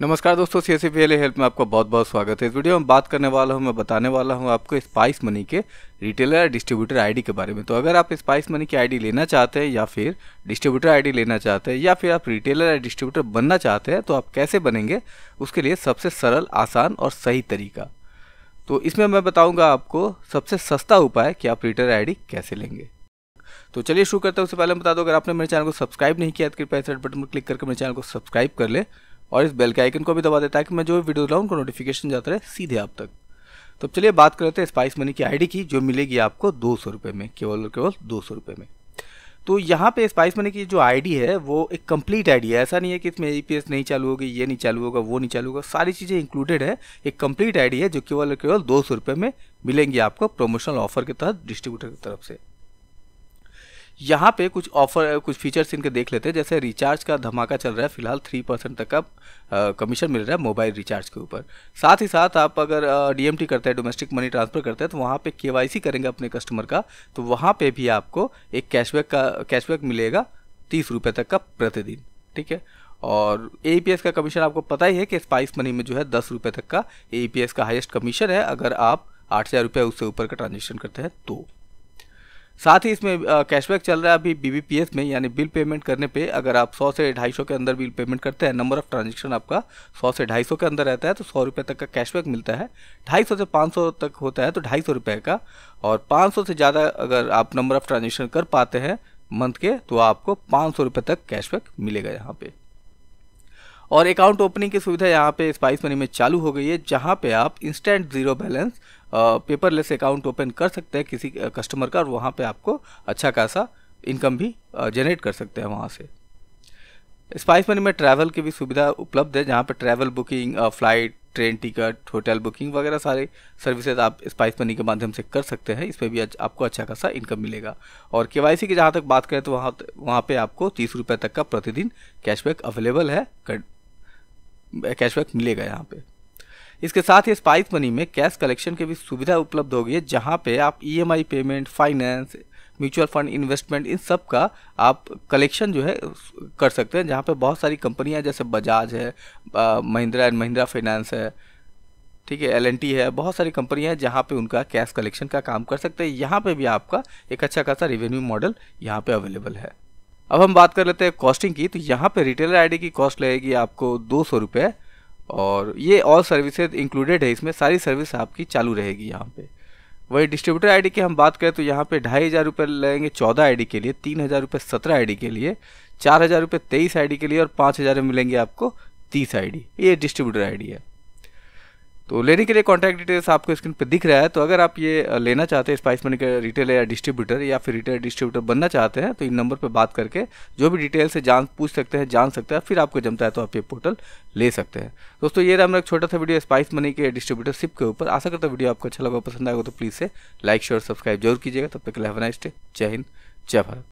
नमस्कार दोस्तों C S help में आपका बहुत बहुत स्वागत है इस वीडियो में बात करने वाला हूँ मैं बताने वाला हूँ आपको स्पाइस मनी के रिटेलर या डिस्ट्रीब्यूटर आईडी के बारे में तो अगर आप स्पाइस मनी की आईडी लेना चाहते हैं या फिर डिस्ट्रीब्यूटर आईडी लेना चाहते हैं या फिर आप रिटेलर या डिस्ट्रीब्यूटर बनना चाहते हैं तो आप कैसे बनेंगे उसके लिए सबसे सरल आसान और सही तरीका तो इसमें मैं बताऊँगा आपको सबसे सस्ता उपाय कि आप रिटेलर आई कैसे लेंगे तो चलिए शुरू करते हैं उससे पहले बता दो अगर आपने मेरे चैनल को सब्सक्राइब नहीं किया तो कृपया इस बटन पर क्लिक करके मेरे चैनल को सब्सक्राइब कर लें और इस बेल के आइकन को भी दबा देता है कि मैं जो वीडियो लाऊँ उनका नोटिफिकेशन जाता रहे सीधे आप तक तो चलिए बात करते हैं स्पाइस मनी की आईडी की जो मिलेगी आपको दो सौ रुपये में केवल और केवल दो सौ रुपये में तो यहाँ पे स्पाइस मनी की जो आईडी है वो एक कंप्लीट आईडी है ऐसा नहीं है कि इसमें ई e नहीं चालू होगी ये नहीं चालू होगा वो नहीं चालू होगा सारी चीज़ें इंक्लूडेड है एक कंप्लीट आईडी है जो केवल और केवल दो सौ रुपये में मिलेंगी आपको प्रमोशनल ऑफर के तहत डिस्ट्रीब्यूटर की तरफ से यहाँ पे कुछ ऑफर कुछ फीचर्स इनके देख लेते हैं जैसे रिचार्ज का धमाका चल रहा है फिलहाल थ्री परसेंट तक का कमीशन मिल रहा है मोबाइल रिचार्ज के ऊपर साथ ही साथ आप अगर डीएमटी करते हैं डोमेस्टिक मनी ट्रांसफ़र करते हैं तो वहाँ पे केवाईसी करेंगे अपने कस्टमर का तो वहाँ पे भी आपको एक कैशबैक का कैशबैक मिलेगा तीस रुपये तक का प्रतिदिन ठीक है और ए का कमीशन आपको पता ही है कि स्पाइस मनी में जो है दस रुपये तक का ए का हाइस्ट कमीशन है अगर आप आठ हज़ार रुपये उससे ऊपर का ट्रांजेक्शन करते हैं तो साथ ही इसमें कैशबैक चल रहा है अभी बी में यानी बिल पेमेंट करने पे अगर आप 100 से 250 के अंदर बिल पेमेंट करते हैं नंबर ऑफ ट्रांजेक्शन आपका 100 से 250 के अंदर रहता है तो सौ रुपये तक का कैशबैक मिलता है 250 से 500 तक होता है तो ढाई रुपये का और 500 से ज़्यादा अगर आप नंबर ऑफ ट्रांजेक्शन कर पाते हैं मंथ के तो आपको पाँच सौ रुपये तक कैशबैक मिलेगा यहाँ पर और अकाउंट ओपनिंग की सुविधा यहाँ पे स्पाइस मनी में चालू हो गई है जहाँ पे आप instant zero balance paperless account open कर सकते हैं किसी कस्टमर का और वहाँ पे आपको अच्छा खासा इनकम भी जनरेट कर सकते हैं वहाँ से स्पाइस मनी में ट्रैवल की भी सुविधा उपलब्ध है जहाँ पर travel booking flight train ticket hotel booking वगैरह सारे सर्विसेज आप स्पाइस मनी के माध्यम से कर सकते हैं इसमें भी आपको अच्छा खासा इनकम मिलेगा और के की जहाँ तक बात करें तो वहाँ वहाँ पर आपको तीस रुपये तक का प्रतिदिन कैशबैक अवेलेबल है कर, कैशबैक मिलेगा यहाँ पे इसके साथ ही स्पाइस मनी में कैश कलेक्शन की भी सुविधा उपलब्ध होगी जहाँ पे आप EMI payment finance mutual fund investment इन सब का आप कलेक्शन जो है कर सकते हैं जहाँ पे बहुत सारी कंपनियाँ जैसे बजाज है महिंद्रा एंड महिंद्रा फाइनेंस है ठीक है एल है बहुत सारी कंपनियाँ हैं जहाँ पे उनका कैश कलेक्शन का काम कर सकते हैं यहाँ पे भी आपका एक अच्छा खासा रेवेन्यू मॉडल यहाँ पे अवेलेबल है अब हम बात कर लेते हैं कॉस्टिंग की तो यहाँ पे रिटेलर आईडी की कॉस्ट लगेगी आपको दो सौ रुपये और ये ऑल सर्विसेज इंक्लूडेड है इसमें सारी सर्विस आपकी चालू रहेगी यहाँ पे वही डिस्ट्रीब्यूटर आईडी की हम बात करें तो यहाँ पे ढाई हज़ार रुपये लगेंगे चौदह आईडी के लिए तीन हज़ार रुपये सत्रह आई के लिए चार हज़ार रुपये तेईस आई के लिए और पाँच हज़ार मिलेंगे आपको तीस आई ये डिस्ट्रीब्यूटर आई है तो लेने के लिए कॉन्टैक्ट डिटेल्स आपको स्क्रीन पर दिख रहा है तो अगर आप ये लेना चाहते हैं स्पाइस मनी का रिटेलर या डिस्ट्रीब्यूटर या फिर रिटेलर डिस्ट्रीब्यूटर बनना चाहते हैं तो इन नंबर पर बात करके जो भी डिटेल से जान पूछ सकते हैं जान सकते हैं फिर आपको जमता है तो आप ये पोर्टल ले सकते हैं दोस्तों ये रहा मेरा एक छोटा सा वीडियो स्पाइस मनी के डिस्ट्रीब्यूटर सिप के ऊपर आशा करता वीडियो आपको अच्छा लगा पसंद आएगा तो प्लीज़ से लाइक शेयर सब्सक्राइब जरूर कीजिएगा तब तक लाइव नाइस्ट जय हिंद जय भारत